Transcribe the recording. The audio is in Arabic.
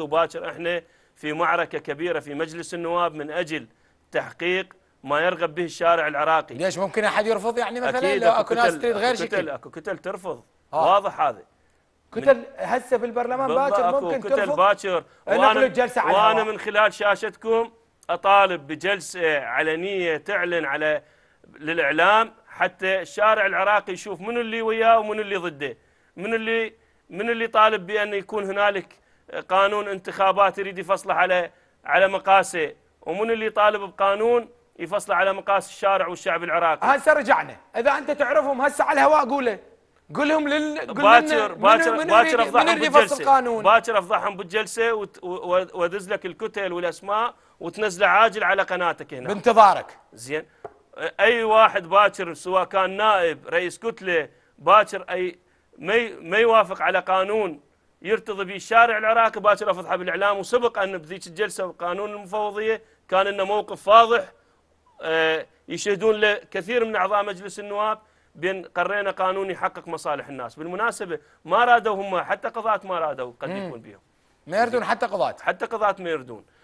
وباكر احنا في معركة كبيرة في مجلس النواب من أجل تحقيق ما يرغب به الشارع العراقي ليش ممكن أحد يرفض يعني مثلا أكيد لو أكو ناس تريد غير شكل كتل أكو كتل ترفض آه. واضح هذا كتل هسه البرلمان باكر ممكن كتل ترفض باكر وأنا, وأنا من خلال شاشتكم أطالب بجلسة علنية تعلن على للإعلام حتى الشارع العراقي يشوف من اللي وياه ومن اللي ضده من اللي من اللي طالب بأن يكون هنالك قانون انتخابات يريد يفصله على على مقاسه ومن اللي طالب بقانون يفصله على مقاس الشارع والشعب العراقي هسه رجعنا اذا انت تعرفهم هسه على الهواء قوله قولهم لل باكر باكر باكر افضحهم بالجلسه باكر افضحهم بالجلسه وت... وادز لك الكتل والاسماء وتنزله عاجل على قناتك هنا بانتظارك زين اي واحد باكر سواء كان نائب رئيس كتله باكر اي ما ما يوافق على قانون يرتضي به الشارع العراقي باكر افضحه بالاعلام وسبق ان بذيك الجلسه بقانون المفوضيه كان لنا موقف واضح آه، يشهدون له كثير من اعضاء مجلس النواب بين قرينا قانون يحقق مصالح الناس بالمناسبه ما رادوا هم حتى قضاه ما رادوا قد يكون بهم ما يردون حتى قضاه حتى قضاه ما يردون